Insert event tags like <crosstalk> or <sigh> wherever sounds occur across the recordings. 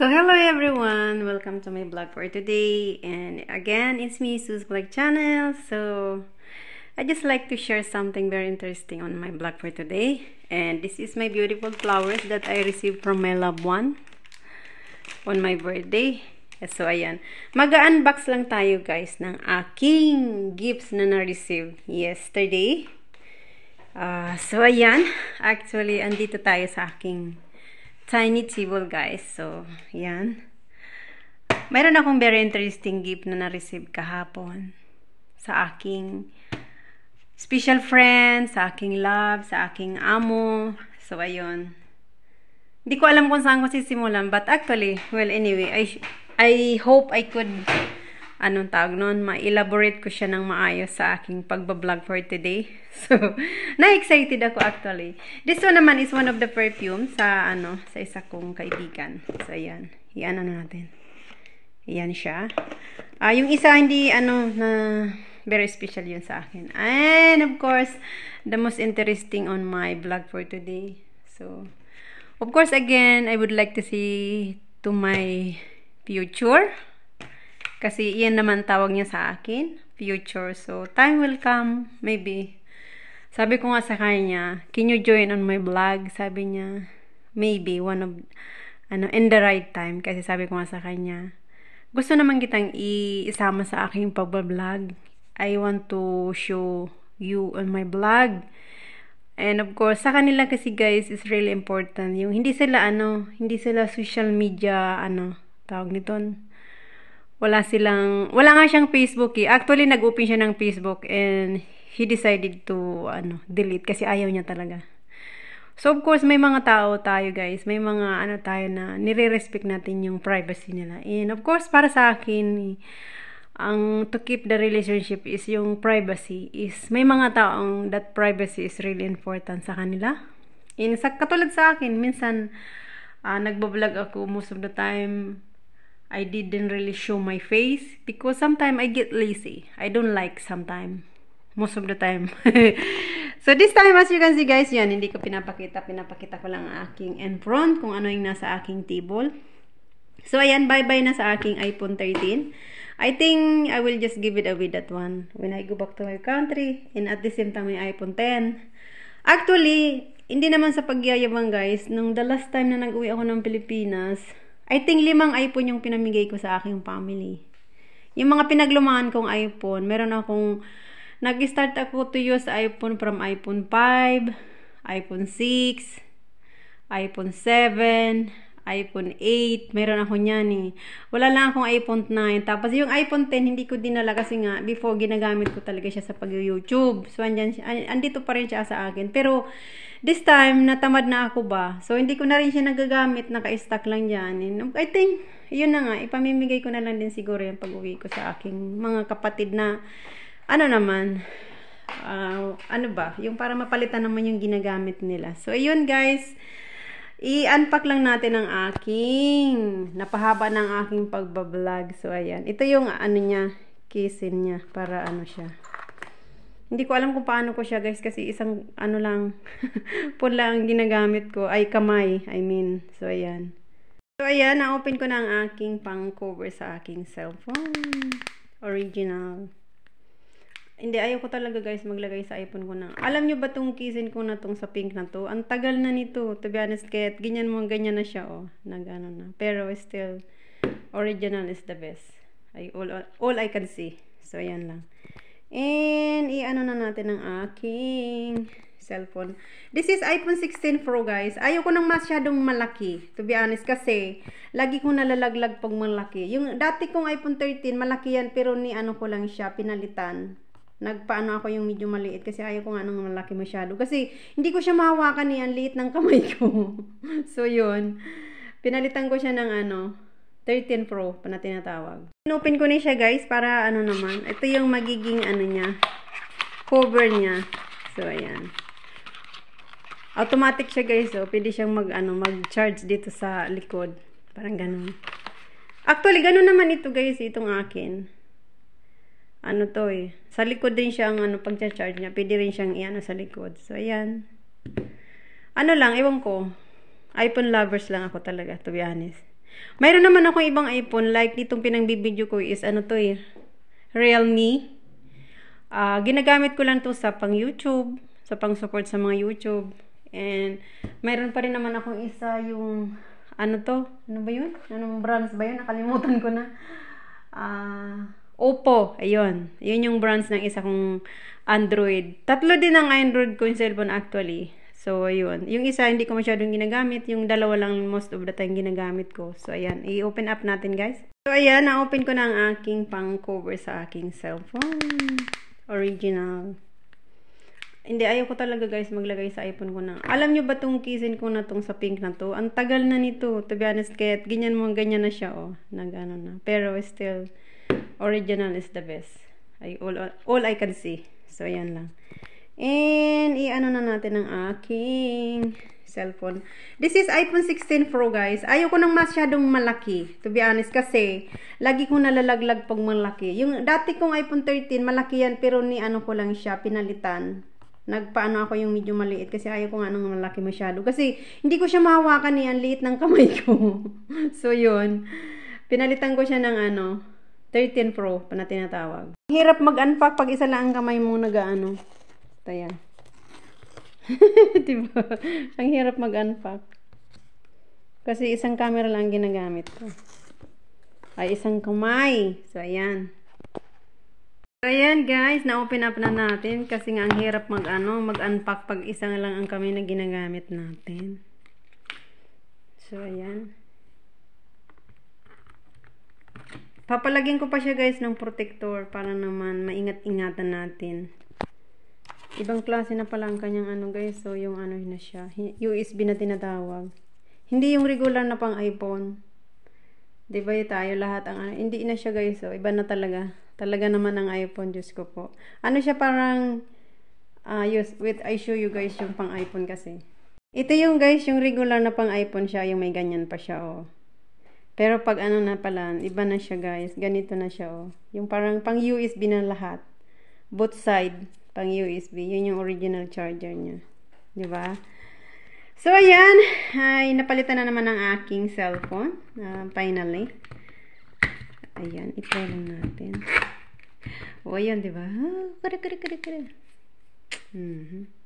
So hello everyone, welcome to my blog for today and again it's me Sue's blog channel so I just like to share something very interesting on my blog for today and this is my beautiful flowers that I received from my loved one on my birthday so ayan, mag-unbox lang tayo guys ng aking gifts na na-receive yesterday uh, so ayan, actually andito tayo sa aking tiny table guys. So, yan. Mayroon akong very interesting gift na na-receive kahapon sa aking special friend, sa aking love, sa aking amo. So, ayun. Hindi ko alam kung saan ko sisimulan. But actually, well, anyway, I, I hope I could anong tawag noon, ma-elaborate ko siya ng maayos sa aking pagbablog for today. <laughs> So, na-excited ako actually. This one naman is one of the perfume sa, ano, sa isa kong kaibigan. So, ayan. Iyan ano natin. Ayan siya. Uh, yung isa hindi, ano, na very special yun sa akin. And, of course, the most interesting on my vlog for today. So, of course, again, I would like to see to my future. Kasi iyan naman tawag niya sa akin, future. So, time will come, maybe. Sabi ko nga sa kanya, can you join on my vlog? Sabi niya, maybe, one of, ano, in the right time. Kasi sabi ko nga sa kanya, gusto naman kitang isama sa aking pag-vlog. I want to show you on my vlog. And of course, sa kanila kasi guys, is really important. Yung hindi sila, ano, hindi sila social media, ano, tawag nito, wala silang, wala nga siyang Facebook eh. Actually, nag-open siya ng Facebook and he decided to, ano, delete kasi ayaw niya talaga. So, of course, may mga tao tayo, guys. May mga, ano tayo na nire-respect natin yung privacy nila. And, of course, para sa akin, ang to keep the relationship is yung privacy is, may mga taong that privacy is really important sa kanila. And, sa, katulad sa akin, minsan, uh, nagbablog ako most of the time, I didn't really show my face because sometimes I get lazy. I don't like sometimes. Most of the time. <laughs> so this time as you can see guys, yan hindi ko pinapakita, pinapakita ko lang ang aking end front kung ano yung nasa aking table. So ayan, bye-bye na sa aking iPhone 13. I think I will just give it away that one when I go back to my country and at the same time my iPhone 10. Actually, hindi naman sa pagyayabang guys, nung the last time na nag-uwi ako ng Pilipinas, I think limang iPhone yung pinamigay ko sa aking family. Yung mga pinaglumahan kong iPhone, meron akong, nag-start ako to use iPhone from iPhone 5, iPhone 6, iPhone 7, iPhone 8, meron ako niyan eh. Wala lang akong iPhone 9. Tapos yung iPhone 10, hindi ko din dinala kasi nga, before ginagamit ko talaga siya sa pag-YouTube. So, andyan, andito pa rin siya sa akin. Pero, this time, natamad na ako ba? So, hindi ko na rin siya nagagamit, naka-stack lang dyan. And I think, yun na nga, ipamimigay ko na lang din siguro yung pag-uwi ko sa aking mga kapatid na, ano naman, uh, ano ba, yung para mapalitan naman yung ginagamit nila. So, ayun guys, I-unpack lang natin ang aking. Napahaba ng aking pagbablog. So, ayan. Ito yung ano niya, kisin niya. Para ano siya. Hindi ko alam kung paano ko siya guys kasi isang ano lang pula <laughs> ang ginagamit ko. Ay kamay, I mean. So ayan. So ayan, na-open ko na ang aking pang cover sa aking cellphone. Original. Hindi, ayoko talaga guys maglagay sa iPhone ko na. Alam nyo ba tong kisin ko na tong sa pink na to? Ang tagal na nito, to be honest. Kahit ganyan mo, ganyan na siya, oh. Nag, ano na. Pero still, original is the best. ay all, all, all I can see. So, ayan lang. And, i-ano na natin ang aking cellphone. This is iPhone 16 Pro, guys. Ayoko nang masyadong malaki, to be honest, kasi lagi ko nalalaglag pag malaki. Yung dati kong iPhone 13, malaki yan, pero ni ano ko lang siya, pinalitan nagpaano ako yung medyo maliit kasi ayaw ko nga ng malaki masyado. Kasi hindi ko siya mahawakan niyan eh, liit ng kamay <laughs> ko. so, yun. Pinalitan ko siya ng ano, 13 Pro pa na tinatawag. Inopen ko na siya guys para ano naman. Ito yung magiging ano niya, cover niya. So, ayan. Automatic siya guys. So, oh. pwede siyang mag, ano, mag-charge dito sa likod. Parang ganun. Actually, ganun naman ito guys, eh, itong akin ano to eh. Sa likod din siya ang ano, pagcha-charge niya. Pwede rin siyang iano sa likod. So, ayan. Ano lang, ewan ko. iPhone lovers lang ako talaga, to be honest. Mayroon naman akong ibang iPhone. Like, itong pinangbibideo ko is ano to eh. Realme. Uh, ginagamit ko lang to sa pang YouTube. Sa pang support sa mga YouTube. And, mayroon pa rin naman akong isa yung ano to? Ano ba yun? Anong brands ba yun? Nakalimutan ko na. Ah... Uh, Oppo, ayun. Yun yung brands ng isa kong Android. Tatlo din ang Android ko yung cellphone actually. So, ayun. Yung isa, hindi ko masyadong ginagamit. Yung dalawa lang most of the time ginagamit ko. So, ayan. I-open up natin, guys. So, ayan. Na-open ko na ang aking pang-cover sa aking cellphone. Original. Hindi, ayoko talaga, guys, maglagay sa iPhone ko na. Alam nyo ba tong kisin ko na tong sa pink na to? Ang tagal na nito, to be honest. Kaya, ganyan mo, ganyan na siya, oh. Nag, ano na. Pero, still, original is the best. Ay, all, all, I can see. So, ayan lang. And, i-ano na natin ang aking cellphone. This is iPhone 16 Pro, guys. Ayoko nang masyadong malaki, to be honest, kasi lagi ko nalalaglag pag malaki. Yung dati kong iPhone 13, malaki yan, pero ni ano ko lang siya, pinalitan. Nagpaano ako yung medyo maliit kasi ayoko nga nang malaki masyado. Kasi hindi ko siya mahawakan eh. ni liit ng kamay ko. <laughs> so, yun. Pinalitan ko siya ng ano, 13 Pro pa na tinatawag. Hirap mag-unpack pag isa lang ang kamay mo nag-ano. Ito yan. <laughs> diba? Ang hirap mag-unpack. Kasi isang camera lang ginagamit ko. Ay, isang kamay. So, ayan. So, ayan guys. Na-open up na natin. Kasi nga ang hirap mag-ano, mag-unpack pag isang lang ang kamay na ginagamit natin. So, ayan. Papalagyan ko pa siya guys ng protector para naman maingat-ingatan natin. Ibang klase na pala ang kanyang ano guys. So yung ano na siya. USB na tinatawag. Hindi yung regular na pang iPhone. Diba yun tayo lahat ang ano. Hindi na siya guys. So iba na talaga. Talaga naman ang iPhone. Diyos ko po. Ano siya parang uh, ah, yes, wait, I show you guys yung pang iPhone kasi. Ito yung guys, yung regular na pang iPhone siya, yung may ganyan pa siya, oh. Pero pag ano na pala, iba na siya guys. Ganito na siya oh. Yung parang pang USB na lahat. Both side, pang USB. Yun yung original charger niya. ba? Diba? So, ayan. Ay, napalitan na naman ang aking cellphone. Uh, finally. Ayan, itry lang natin. O, oh, ayan, diba? Kare, kare, kare, kare. Mm-hmm.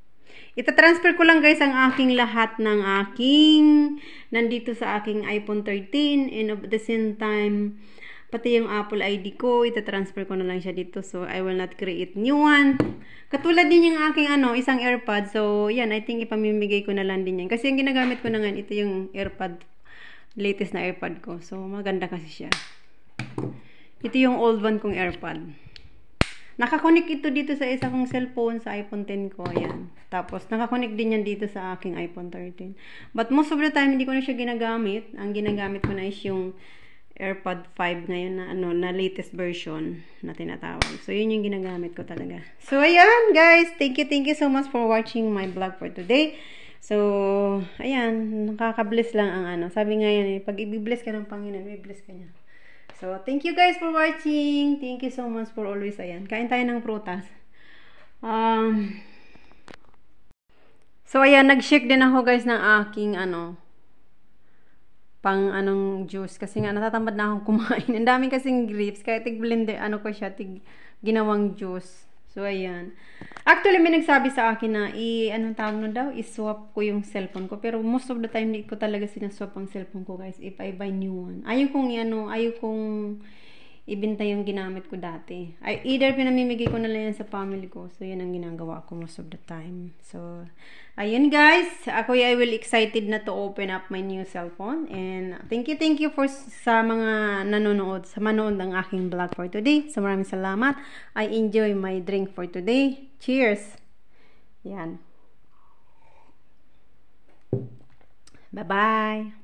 Ita-transfer ko lang guys ang aking lahat ng aking nandito sa aking iPhone 13 and at the same time pati yung Apple ID ko, ita-transfer ko na lang siya dito. So, I will not create new one. Katulad din yung aking ano, isang AirPod. So, yan, I think ipamimigay ko na lang din yan. Kasi yung ginagamit ko na nga, ito yung AirPod, latest na AirPod ko. So, maganda kasi siya. Ito yung old one kong AirPod. Nakakonik ito dito sa isa kong cellphone, sa iPhone 10 ko. Ayan. Tapos, nakakonik din yan dito sa aking iPhone 13. But most of the time, hindi ko na siya ginagamit. Ang ginagamit ko na is yung AirPod 5 ngayon na ano na latest version na tinatawag. So yun yung ginagamit ko talaga. So ayan guys, thank you thank you so much for watching my vlog for today. So ayan, nakaka-bless lang ang ano. Sabi nga yan, eh, pag i-bless ka ng Panginoon, i-bless ka niya. So, thank you guys for watching. Thank you so much for always. Ayan, kain tayo ng prutas. Um, so, ayan, nag-shake din ako guys ng aking, ano, pang anong juice. Kasi nga, natatamad na akong kumain. Ang daming kasing grapes. Kaya tig-blender, ano ko siya, tig ginawang juice. So, ayan. Actually, may nagsabi sa akin na, i, anong tawag na daw, i-swap ko yung cellphone ko. Pero most of the time, hindi ko talaga sinaswap ang cellphone ko, guys, if I buy new one. Ayaw kong, ano, ayaw kong, ibenta yung ginamit ko dati. I, either pinamimigay ko na lang yan sa family ko. So, yun ang ginagawa ko most of the time. So, ayun guys. Ako ay will excited na to open up my new cellphone. And thank you, thank you for sa mga nanonood, sa manood ng aking vlog for today. So, maraming salamat. I enjoy my drink for today. Cheers! Yan. Bye-bye!